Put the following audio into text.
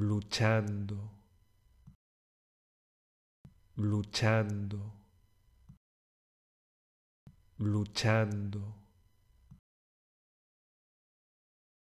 luchando, luchando, luchando.